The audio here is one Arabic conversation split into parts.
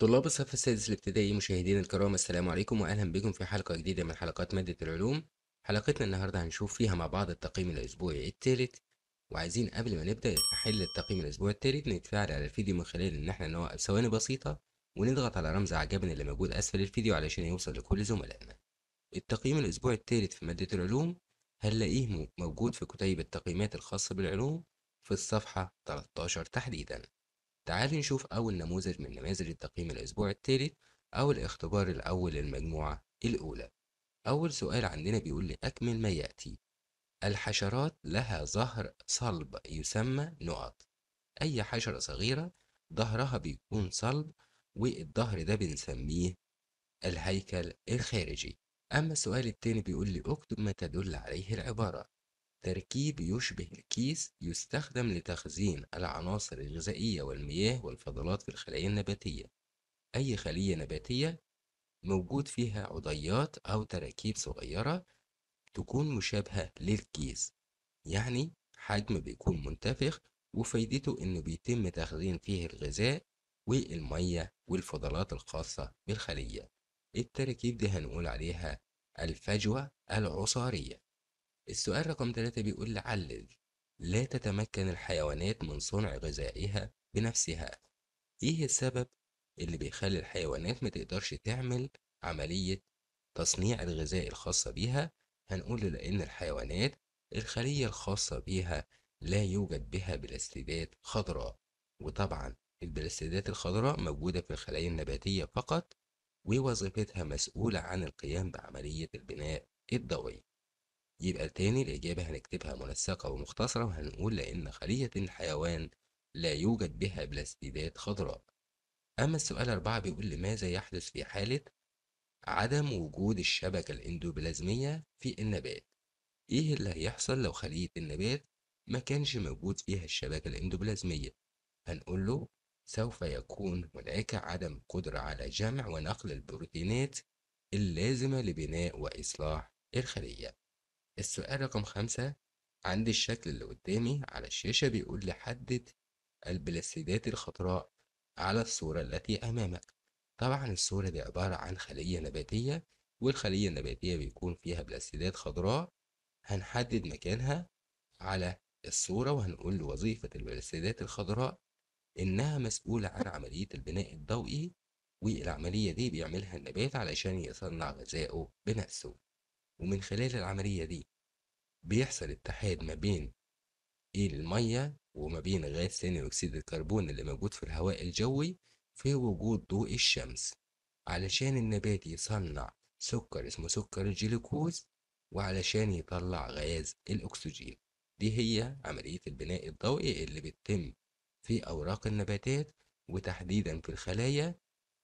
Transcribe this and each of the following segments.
طلاب الصف السادس الابتدائي مشاهدينا الكرام السلام عليكم واهلا بكم في حلقه جديده من حلقات ماده العلوم حلقتنا النهارده هنشوف فيها مع بعض التقييم الاسبوعي الثالث وعايزين قبل ما نبدا نحل التقييم الاسبوعي الثالث نتفاعل على الفيديو من خلال ان احنا نوقف ثواني بسيطه ونضغط على رمز عجبنا اللي موجود اسفل الفيديو علشان يوصل لكل زملائنا التقييم الاسبوعي الثالث في ماده العلوم هنلاقيه موجود في كتيب التقييمات الخاصه بالعلوم في الصفحه 13 تحديدا تعالي نشوف أول نموذج من نماذج التقييم الأسبوع التالي أو الاختبار الأول للمجموعة الأولى أول سؤال عندنا بيقول لي أكمل ما يأتي الحشرات لها ظهر صلب يسمى نقط أي حشرة صغيرة ظهرها بيكون صلب والظهر ده بنسميه الهيكل الخارجي أما السؤال التاني بيقول لي اكتب ما تدل عليه العبارة تركيب يشبه الكيس يستخدم لتخزين العناصر الغذائية والمياه والفضلات في الخلايا النباتية أي خلية نباتية موجود فيها عضيات أو تراكيب صغيرة تكون مشابهة للكيس يعني حجم بيكون منتفخ وفايدته إنه بيتم تخزين فيه الغذاء والمية والفضلات الخاصة بالخلية التراكيب دي هنقول عليها الفجوة العصارية السؤال رقم ثلاثة بيقول علل لا تتمكن الحيوانات من صنع غذائها بنفسها ايه السبب اللي بيخلي الحيوانات ما تقدرش تعمل عملية تصنيع الغذاء الخاصة بيها هنقول لأن الحيوانات الخلية الخاصة بيها لا يوجد بها بلاستيدات خضراء وطبعا البلاستيدات الخضراء موجودة في الخلايا النباتية فقط ووظيفتها مسؤولة عن القيام بعملية البناء الضوئي يبقى تاني الإجابة هنكتبها منسقة ومختصرة وهنقول لأن خلية الحيوان لا يوجد بها بلاستيدات خضراء أما السؤال أربعة بيقول لماذا يحدث في حالة عدم وجود الشبكة الإندوبلازمية في النبات إيه اللي هيحصل لو خلية النبات ما كانش موجود فيها الشبكة الإندوبلازمية هنقول له سوف يكون هناك عدم قدرة على جمع ونقل البروتينات اللازمة لبناء وإصلاح الخلية السؤال رقم خمسة عندي الشكل اللي قدامي على الشاشة بيقول لي حدد البلاستيدات الخضراء على الصورة التي أمامك طبعا الصورة دي عبارة عن خلية نباتية والخلية النباتية بيكون فيها بلاستيدات خضراء هنحدد مكانها على الصورة وهنقول وظيفة البلاستيدات الخضراء إنها مسؤولة عن عملية البناء الضوئي والعملية دي بيعملها النبات علشان يصنع غذائه بنفسه ومن خلال العملية دي بيحصل اتحاد ما بين إيل المية وما بين غاز ثاني أكسيد الكربون اللي موجود في الهواء الجوي في وجود ضوء الشمس علشان النبات يصنع سكر اسمه سكر الجلوكوز وعلشان يطلع غاز الأكسجين دي هي عملية البناء الضوئي اللي بتتم في أوراق النباتات وتحديدا في الخلايا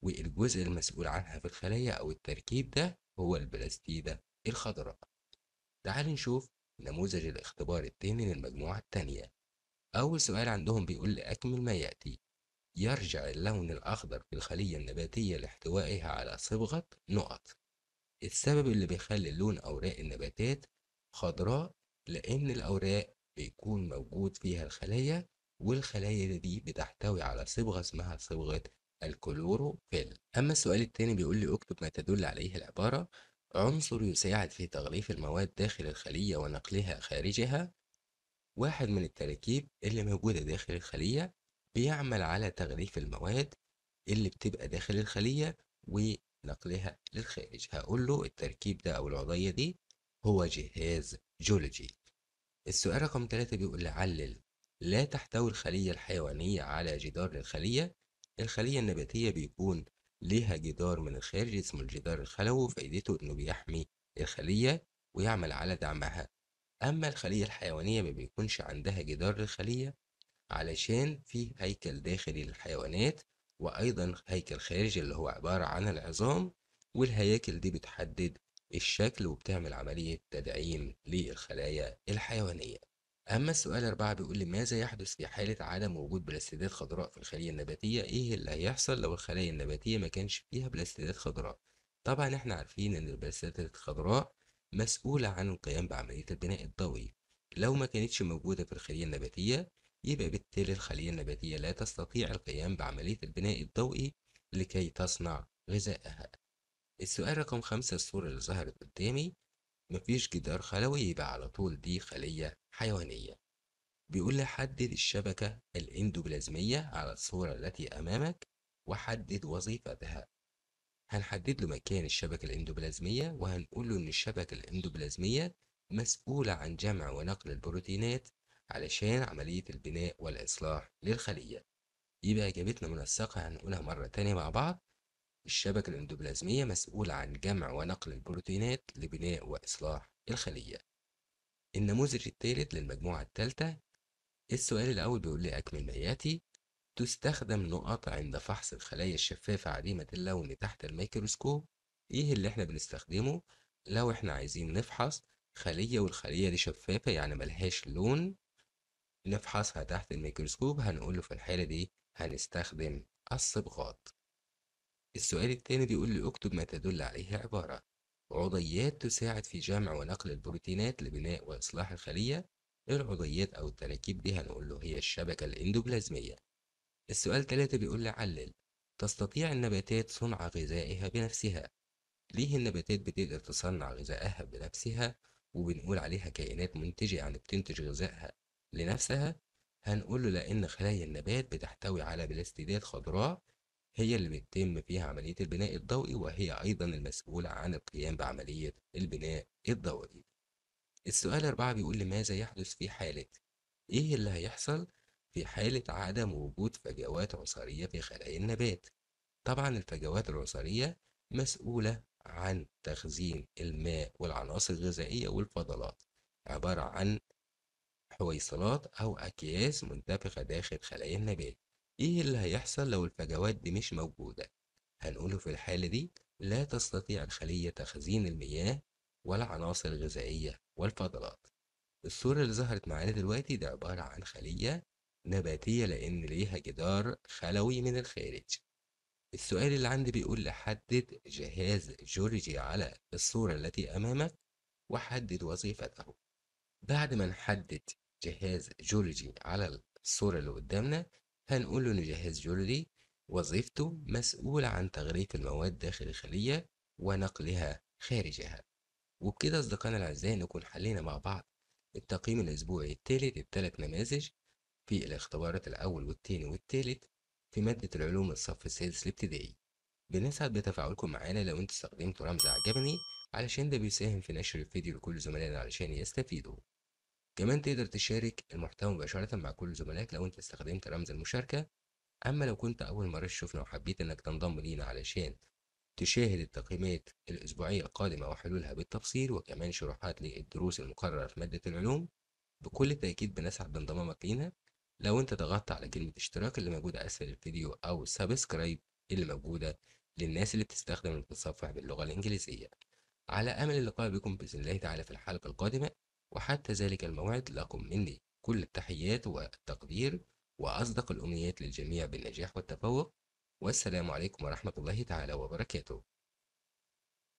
والجزء المسؤول عنها في الخلايا أو التركيب ده هو البلاستيدة إيه الخضراء تعال نشوف نموذج الاختبار التاني للمجموعة التانية أول سؤال عندهم بيقول أكمل ما يأتي يرجع اللون الأخضر في الخلية النباتية لاحتوائها على صبغة نقط السبب اللي بيخلي لون أوراق النباتات خضراء لأن الأوراق بيكون موجود فيها الخلايا والخلايا دي بتحتوي على صبغة اسمها صبغة الكلوروفيل أما السؤال التاني بيقول لي اكتب ما تدل عليه العبارة عنصر يساعد في تغليف المواد داخل الخلية ونقلها خارجها واحد من التراكيب اللي موجودة داخل الخلية بيعمل على تغليف المواد اللي بتبقى داخل الخلية ونقلها للخارج هقول له التركيب ده أو العضية دي هو جهاز جيولوجي السؤال رقم ثلاثة بيقول علل لا تحتوي الخلية الحيوانية على جدار للخلية الخلية النباتية بيكون ليها جدار من الخارج اسمه الجدار الخلوي فائدته إنه بيحمي الخلية ويعمل على دعمها أما الخلية الحيوانية ما بيكونش عندها جدار للخلية علشان في هيكل داخلي للحيوانات وأيضا هيكل خارجي اللي هو عبارة عن العظام والهياكل دي بتحدد الشكل وبتعمل عملية تدعيم للخلايا الحيوانية أما السؤال أربعة بيقول لي ماذا يحدث في حالة عدم وجود بلاستيدات خضراء في الخلية النباتية؟ إيه اللي هيحصل لو الخلايا النباتية ما كانش فيها بلاستيدات خضراء؟ طبعا إحنا عارفين إن البلاستيدات الخضراء مسؤولة عن القيام بعملية البناء الضوئي، لو ما كانتش موجودة في الخلية النباتية يبقى بالتالي الخلية النباتية لا تستطيع القيام بعملية البناء الضوئي لكي تصنع غذائها. السؤال رقم خمسة الصورة اللي ظهرت قدامي مفيش جدار خلوي يبقى على طول دي خلية حيوانية بيقول لي حدد الشبكة الاندوبلازمية على الصورة التي أمامك وحدد وظيفتها هنحدد له مكان الشبكة الإندوبلازمية وهنقول له إن الشبكة الإندوبلازمية مسؤولة عن جمع ونقل البروتينات علشان عملية البناء والإصلاح للخلية يبقى إجابتنا منسقة هنقولها مرة تانية مع بعض الشبكة الإندوبلازمية مسؤولة عن جمع ونقل البروتينات لبناء وإصلاح الخلية النموذج الثالث للمجموعة الثالثة السؤال الأول بيقول لي مياتي تستخدم نقط عند فحص الخلايا الشفافة عديمة اللون تحت الميكروسكوب إيه اللي إحنا بنستخدمه لو إحنا عايزين نفحص خلية والخلية دي شفافة يعني ملهاش لون نفحصها تحت الميكروسكوب هنقوله في الحالة دي هنستخدم الصبغات السؤال التاني بيقول لي اكتب ما تدل عليه عبارة عضيات تساعد في جمع ونقل البروتينات لبناء وإصلاح الخلية إيه العضيات أو التراكيب دي هنقول له هي الشبكة الإندوبلازمية السؤال ثلاثة بيقول لي علل تستطيع النباتات صنع غذائها بنفسها ليه النباتات بتقدر تصنع غذائها بنفسها وبنقول عليها كائنات منتجة يعني بتنتج غذائها لنفسها هنقول له لأن خلايا النبات بتحتوي على بلاستيدات خضراء هي اللي بيتم فيها عملية البناء الضوئي وهي أيضا المسؤولة عن القيام بعملية البناء الضوئي. السؤال أربعة بيقول لماذا يحدث في حالة إيه اللي هيحصل في حالة عدم وجود فجوات عصارية في خلايا النبات؟ طبعا الفجوات العصارية مسؤولة عن تخزين الماء والعناصر الغذائية والفضلات عبارة عن حويصلات أو أكياس منتفخة داخل خلايا النبات إيه اللي هيحصل لو الفجوات دي مش موجودة؟ هنقوله في الحالة دي لا تستطيع الخلية تخزين المياه والعناصر الغذائية والفضلات الصورة اللي ظهرت معانا دلوقتي ده عبارة عن خلية نباتية لأن ليها جدار خلوي من الخارج السؤال اللي عندي بيقول حدد جهاز جورجي على الصورة التي أمامك وحدد وظيفته بعد ما نحدد جهاز جورجي على الصورة اللي قدامنا هنقول له نجهز جلدي وظيفته مسؤولة عن تغليف المواد داخل الخلية ونقلها خارجها وبكده أصدقائنا الأعزاء نكون حلينا مع بعض التقييم الأسبوعي التالت التلات نماذج في الاختبارات الأول والتاني والتالت في مادة العلوم الصف السادس الابتدائي بنسعد بتفاعلكم معانا لو انت استخدمت رمز عجبني علشان ده بيساهم في نشر الفيديو لكل زملائنا علشان يستفيدوا كمان تقدر تشارك المحتوى مباشرة مع كل زملائك لو انت استخدمت رمز المشاركة اما لو كنت اول مرة تشوفنا وحبيت انك تنضم لينا علشان تشاهد التقييمات الأسبوعية القادمة وحلولها بالتفصيل وكمان شروحات للدروس المقررة في مادة العلوم بكل تأكيد بنسعد بانضمامك لينا لو أنت ضغطت على كلمة اشتراك اللي موجودة أسفل الفيديو أو سبسكرايب اللي موجودة للناس اللي بتستخدم المتصفح باللغة الإنجليزية على أمل اللقاء بكم بإذن الله تعالى في الحلقة القادمة وحتى ذلك الموعد لكم مني كل التحيات والتقدير وأصدق الأمنيات للجميع بالنجاح والتفوق والسلام عليكم ورحمة الله تعالى وبركاته